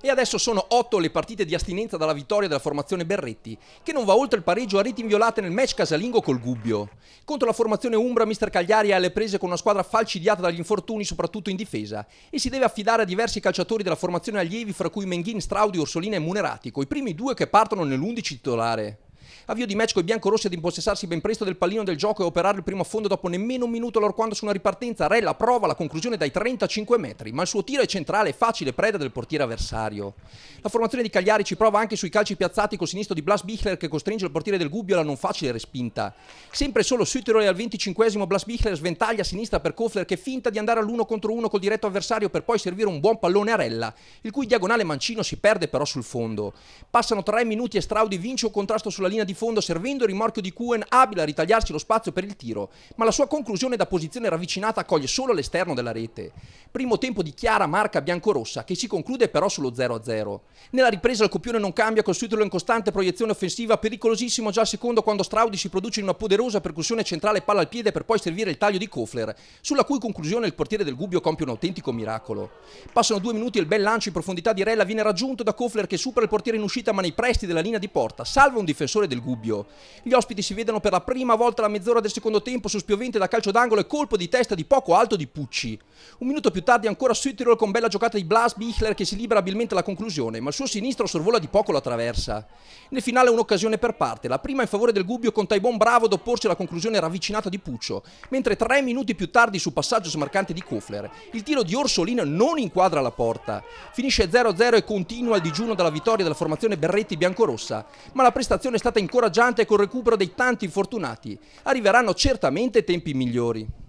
E adesso sono 8 le partite di astinenza dalla vittoria della formazione Berretti, che non va oltre il pareggio a reti inviolate nel match casalingo col Gubbio. Contro la formazione Umbra, Mr. Cagliari ha le prese con una squadra falcidiata dagli infortuni, soprattutto in difesa, e si deve affidare a diversi calciatori della formazione allievi, fra cui Menghin, Straudi, Orsolina e Munerati, coi primi due che partono nell'undici titolare. Avvio di match coi biancorossi ad impossessarsi ben presto del pallino del gioco e operare il primo fondo dopo nemmeno un minuto allorquando su una ripartenza. Rella prova la conclusione dai 35 metri, ma il suo tiro è centrale e facile preda del portiere avversario. La formazione di Cagliari ci prova anche sui calci piazzati col sinistro di Blas Bichler che costringe il portiere del Gubbio alla non facile respinta. Sempre solo Sütterole al 25 esimo Blas Bichler sventaglia a sinistra per Kofler che finta di andare all'uno contro uno col diretto avversario per poi servire un buon pallone a Rella, il cui diagonale mancino si perde però sul fondo. Passano 3 minuti e Straudi vince un contrasto sulla linea linea di fondo servendo il rimorchio di Kuen abile a ritagliarsi lo spazio per il tiro, ma la sua conclusione da posizione ravvicinata accoglie solo l'esterno della rete. Primo tempo di chiara marca biancorossa che si conclude però sullo 0-0. Nella ripresa il copione non cambia col suo titolo in costante proiezione offensiva pericolosissimo già al secondo quando Straudi si produce in una poderosa percussione centrale palla al piede per poi servire il taglio di Kofler, sulla cui conclusione il portiere del Gubbio compie un autentico miracolo. Passano due minuti e il bel lancio in profondità di Rella viene raggiunto da Kofler che supera il portiere in uscita ma nei presti della linea di porta, salva un difensore rigore del Gubbio. Gli ospiti si vedono per la prima volta la mezz'ora del secondo tempo su spiovente da calcio d'angolo e colpo di testa di poco alto di Pucci. Un minuto più tardi ancora Süttirol con bella giocata di Blas Bichler che si libera abilmente la conclusione, ma il suo sinistro sorvola di poco la traversa. Nel finale un'occasione per parte, la prima in favore del Gubbio con Taibon Bravo ad opporsi alla conclusione ravvicinata di Puccio, mentre tre minuti più tardi su passaggio smarcante di Kofler, il tiro di Orsolin non inquadra la porta. Finisce 0-0 e continua il digiuno dalla vittoria della formazione Berretti biancorossa, ma la prestazione è stata incoraggiante col recupero dei tanti infortunati. Arriveranno certamente tempi migliori.